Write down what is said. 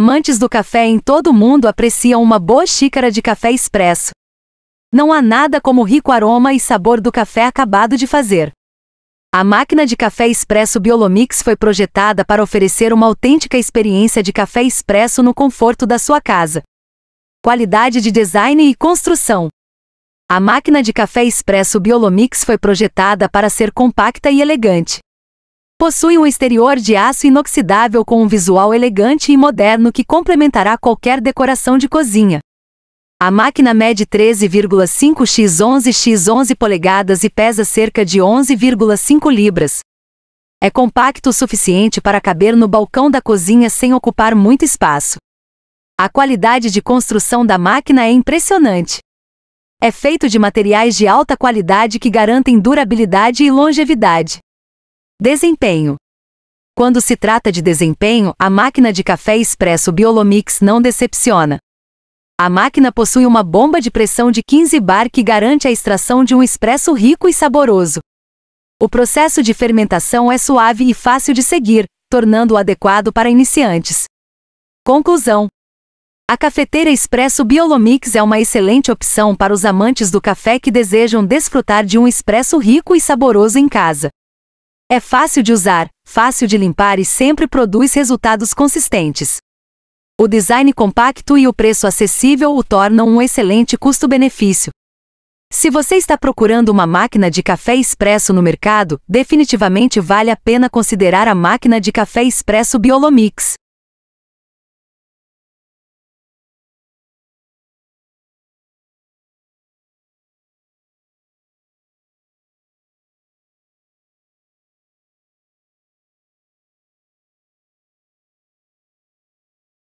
Amantes do café em todo o mundo apreciam uma boa xícara de café expresso. Não há nada como o rico aroma e sabor do café acabado de fazer. A máquina de café expresso Biolomix foi projetada para oferecer uma autêntica experiência de café expresso no conforto da sua casa. Qualidade de design e construção. A máquina de café expresso Biolomix foi projetada para ser compacta e elegante. Possui um exterior de aço inoxidável com um visual elegante e moderno que complementará qualquer decoração de cozinha. A máquina mede 13,5 x 11 x 11 polegadas e pesa cerca de 11,5 libras. É compacto o suficiente para caber no balcão da cozinha sem ocupar muito espaço. A qualidade de construção da máquina é impressionante. É feito de materiais de alta qualidade que garantem durabilidade e longevidade. Desempenho. Quando se trata de desempenho, a máquina de café expresso Biolomix não decepciona. A máquina possui uma bomba de pressão de 15 bar que garante a extração de um expresso rico e saboroso. O processo de fermentação é suave e fácil de seguir, tornando-o adequado para iniciantes. Conclusão: A cafeteira Expresso Biolomix é uma excelente opção para os amantes do café que desejam desfrutar de um expresso rico e saboroso em casa. É fácil de usar, fácil de limpar e sempre produz resultados consistentes. O design compacto e o preço acessível o tornam um excelente custo-benefício. Se você está procurando uma máquina de café expresso no mercado, definitivamente vale a pena considerar a máquina de café expresso Biolomix.